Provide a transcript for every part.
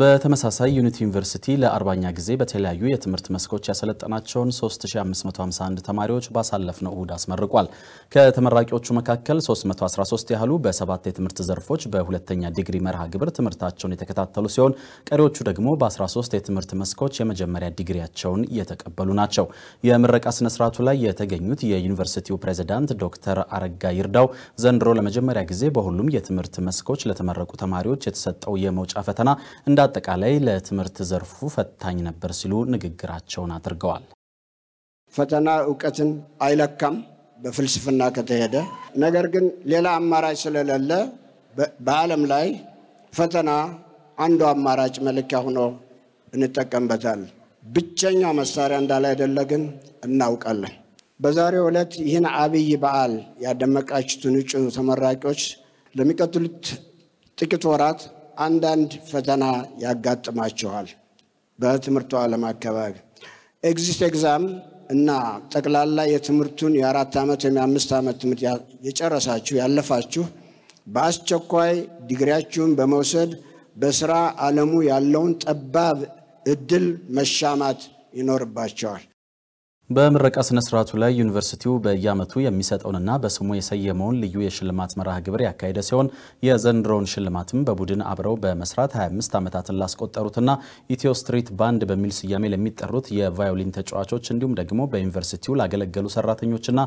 በተመሳሳይ ዩኒቲ ዩኒቨርሲቲ ለአርባኛ ጊዜ በተለያዩ የትምህርት መስኮች ያሰለጠናቸውን 3551 ተማሪዎች ባሳለፍነው እሁድ አስመርቋል። ከተመራቂዎቹ መካከል 313 ያህሉ በሰባት የትምህርት ዘርፎች በሁለተኛ ዲግሪ መርሃ ግብር ትምህርታቸውን የተከታተሉ ሲሆን ቀሪዎቹ ደግሞ በ13 የትምህርት መስኮች የመጀመሪያ ዲግሪያቸውን የተቀበሉ ናቸው። የምረቃ ስነስርዓቱ ላይ የተገኙት የዩኒቨርሲቲው ፕሬዚዳንት ዶክተር አረጋ ይርዳው ዘንድሮ ለመጀመሪያ ጊዜ በሁሉም የትምህርት መስኮች ለተመረቁ ተማሪዎች የተሰጠው የመውጫ ፈተና እንዳ በአጠቃላይ ለትምህርት ዘርፉ ፈታኝ ነበር ሲሉ ንግግራቸውን አድርገዋል። ፈተና እውቀትን አይለካም በፍልስፍና ከተሄደ። ነገር ግን ሌላ አማራጭ ስለሌለ በዓለም ላይ ፈተና አንዱ አማራጭ መለኪያ ሆኖ እንጠቀምበታል። ብቸኛ መሳሪያ እንዳለ አይደለ ግን እናውቃለን። በዛሬው ዕለት ይህን አብይ በዓል ያደመቃችሁትን እጩ ተመራቂዎች ለሚቀጥሉት ጥቂት ወራት አንዳንድ ፈተና ያጋጥማችኋል። በትምህርቱ ዓለም አካባቢ ኤግዚት ኤግዛም እና ጠቅላላ የትምህርቱን የአራት ዓመት ወይም የአምስት ዓመት ትምህርት የጨረሳችሁ ያለፋችሁ በአስቸኳይ ዲግሪያችሁን በመውሰድ በስራ ዓለሙ ያለውን ጠባብ እድል መሻማት ይኖርባቸዋል። በምረቃ ስነ ስርዓቱ ላይ ዩኒቨርሲቲው በየዓመቱ የሚሰጠውንና በስሙ የሰየመውን ልዩ የሽልማት መርሃ ግብር ያካሄደ ሲሆን የዘንድሮውን ሽልማትም በቡድን አብረው በመስራት 25 ዓመታትን ላስቆጠሩትና ኢትዮ ስትሪት ባንድ በሚል ስያሜ ለሚጠሩት የቫዮሊን ተጫዋቾች እንዲሁም ደግሞ በዩኒቨርሲቲው ላገለገሉ ሰራተኞችና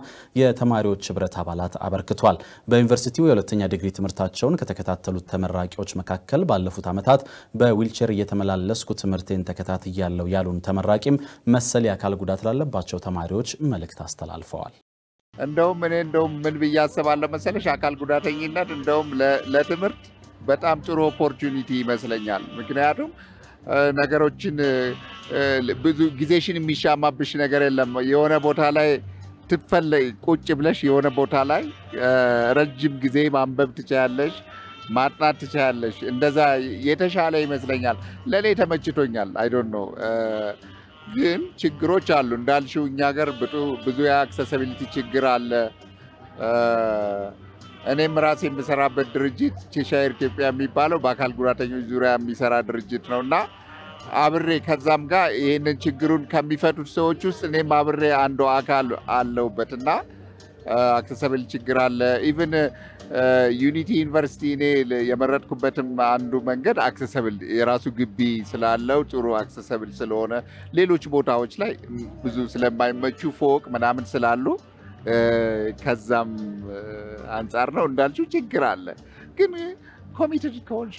የተማሪዎች ህብረት አባላት አበርክቷል። በዩኒቨርሲቲው የሁለተኛ ዲግሪ ትምህርታቸውን ከተከታተሉት ተመራቂዎች መካከል ባለፉት ዓመታት በዊልቸር እየተመላለስኩ ትምህርቴን ተከታትያለሁ ያሉን ተመራቂም መሰል የአካል ጉዳት ላለባቸው ላላቸው ተማሪዎች መልእክት አስተላልፈዋል። እንደውም እኔ እንደውም ምን ብዬ አስባለሁ መሰለሽ አካል ጉዳተኝነት እንደውም ለትምህርት በጣም ጥሩ ኦፖርቹኒቲ ይመስለኛል። ምክንያቱም ነገሮችን ብዙ ጊዜሽን የሚሻማብሽ ነገር የለም። የሆነ ቦታ ላይ ትፈለ ቁጭ ብለሽ የሆነ ቦታ ላይ ረጅም ጊዜ ማንበብ ትችያለሽ፣ ማጥናት ትችያለሽ። እንደዛ የተሻለ ይመስለኛል። ለእኔ ተመችቶኛል። አይ ነው ግን ችግሮች አሉ እንዳልሽው፣ እኛ ገር ብዙ የአክሰሰቢሊቲ ችግር አለ። እኔም ራሴ የምሰራበት ድርጅት ቼሻየር ኢትዮጵያ የሚባለው በአካል ጉዳተኞች ዙሪያ የሚሰራ ድርጅት ነው እና አብሬ ከዛም ጋር ይህንን ችግሩን ከሚፈቱት ሰዎች ውስጥ እኔም አብሬ አንዱ አካል አለውበት እና አክሰሰብል ችግር አለ። ኢቨን ዩኒቲ ዩኒቨርሲቲ እኔ የመረጥኩበትም አንዱ መንገድ አክሰሰብል የራሱ ግቢ ስላለው ጥሩ አክሰሰብል ስለሆነ ሌሎች ቦታዎች ላይ ብዙ ስለማይመቹ ፎቅ ምናምን ስላሉ ከዛም አንጻር ነው እንዳልችው ችግር አለ ግን ኮሚትድ ከሆንሽ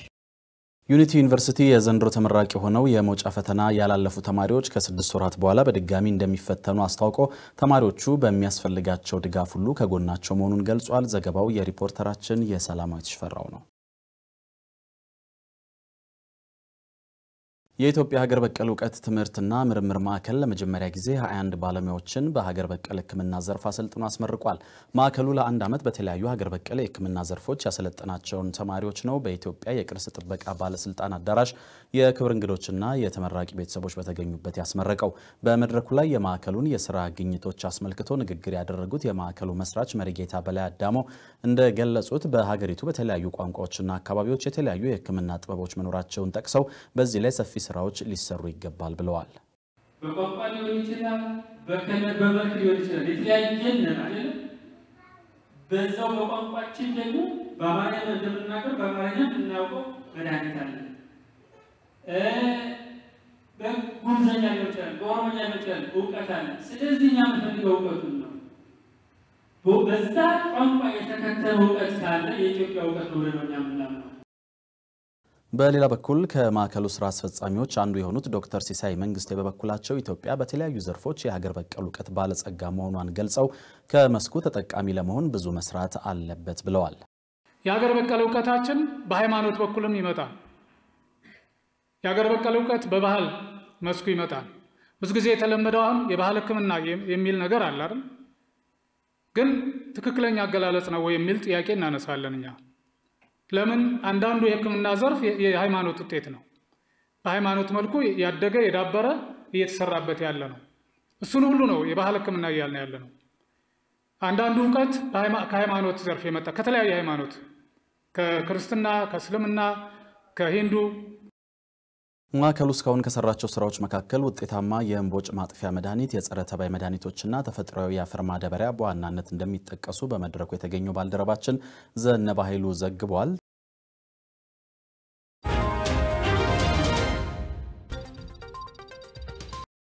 ዩኒቲ ዩኒቨርሲቲ የዘንድሮ ተመራቂ የሆነው የመውጫ ፈተና ያላለፉ ተማሪዎች ከስድስት ወራት በኋላ በድጋሚ እንደሚፈተኑ አስታውቆ ተማሪዎቹ በሚያስፈልጋቸው ድጋፍ ሁሉ ከጎናቸው መሆኑን ገልጿል። ዘገባው የሪፖርተራችን የሰላማዊት ሽፈራው ነው። የኢትዮጵያ ሀገር በቀል እውቀት ትምህርትና ምርምር ማዕከል ለመጀመሪያ ጊዜ 21 ባለሙያዎችን በሀገር በቀል ሕክምና ዘርፍ አሰልጥኖ አስመርቋል። ማዕከሉ ለአንድ ዓመት በተለያዩ ሀገር በቀል የሕክምና ዘርፎች ያሰለጠናቸውን ተማሪዎች ነው በኢትዮጵያ የቅርስ ጥበቃ ባለስልጣን አዳራሽ የክብር እንግዶችና የተመራቂ ቤተሰቦች በተገኙበት ያስመረቀው። በመድረኩ ላይ የማዕከሉን የስራ ግኝቶች አስመልክቶ ንግግር ያደረጉት የማዕከሉ መስራች መሪጌታ በላይ አዳሞ እንደገለጹት በሀገሪቱ በተለያዩ ቋንቋዎችና አካባቢዎች የተለያዩ የሕክምና ጥበቦች መኖራቸውን ጠቅሰው በዚህ ላይ ሰፊ ስራዎች ሊሰሩ ይገባል ብለዋል። በቋንቋ ሊሆን ይችላል፣ በመልክ ሊሆን ይችላል። የተለያየን አይደለም። በዛው በቋንቋችን ደግሞ በአማርኛ እንደምናገር በአማርኛ የምናውቀው መድኃኒት አለ። በጉምዘኛ ሊሆን ይችላል፣ በኦሮሞኛ ሊሆን ይችላል፣ እውቀት አለ። ስለዚህ እኛ የምንፈልገው እውቀቱን ነው። በዛ ቋንቋ የተከተለ እውቀት ካለ የኢትዮጵያ እውቀት ነው ብለን ነው እኛ የምናምነው። በሌላ በኩል ከማዕከሉ ስራ አስፈጻሚዎች አንዱ የሆኑት ዶክተር ሲሳይ መንግስቴ በበኩላቸው ኢትዮጵያ በተለያዩ ዘርፎች የሀገር በቀል እውቀት ባለጸጋ መሆኗን ገልጸው ከመስኩ ተጠቃሚ ለመሆን ብዙ መስራት አለበት ብለዋል። የሀገር በቀል እውቀታችን በሃይማኖት በኩልም ይመጣል። የሀገር በቀል እውቀት በባህል መስኩ ይመጣል። ብዙ ጊዜ የተለመደው አሁን የባህል ሕክምና የሚል ነገር አለ አይደል? ግን ትክክለኛ አገላለጽ ነው ወይ የሚል ጥያቄ እናነሳለን እኛ ለምን አንዳንዱ የህክምና ዘርፍ የሃይማኖት ውጤት ነው። በሃይማኖት መልኩ ያደገ የዳበረ እየተሰራበት ያለ ነው። እሱን ሁሉ ነው የባህል ህክምና እያልን ያለ ነው። አንዳንዱ እውቀት ከሃይማኖት ዘርፍ የመጣ ከተለያየ ሃይማኖት ከክርስትና፣ ከእስልምና፣ ከሂንዱ ማዕከሉ እስካሁን ከሰራቸው ስራዎች መካከል ውጤታማ የእንቦጭ ማጥፊያ መድኃኒት፣ የጸረ ተባይ መድኃኒቶችና ተፈጥሯዊ የአፈር ማዳበሪያ በዋናነት እንደሚጠቀሱ በመድረኩ የተገኘው ባልደረባችን ዘነባ ኃይሉ ዘግቧል።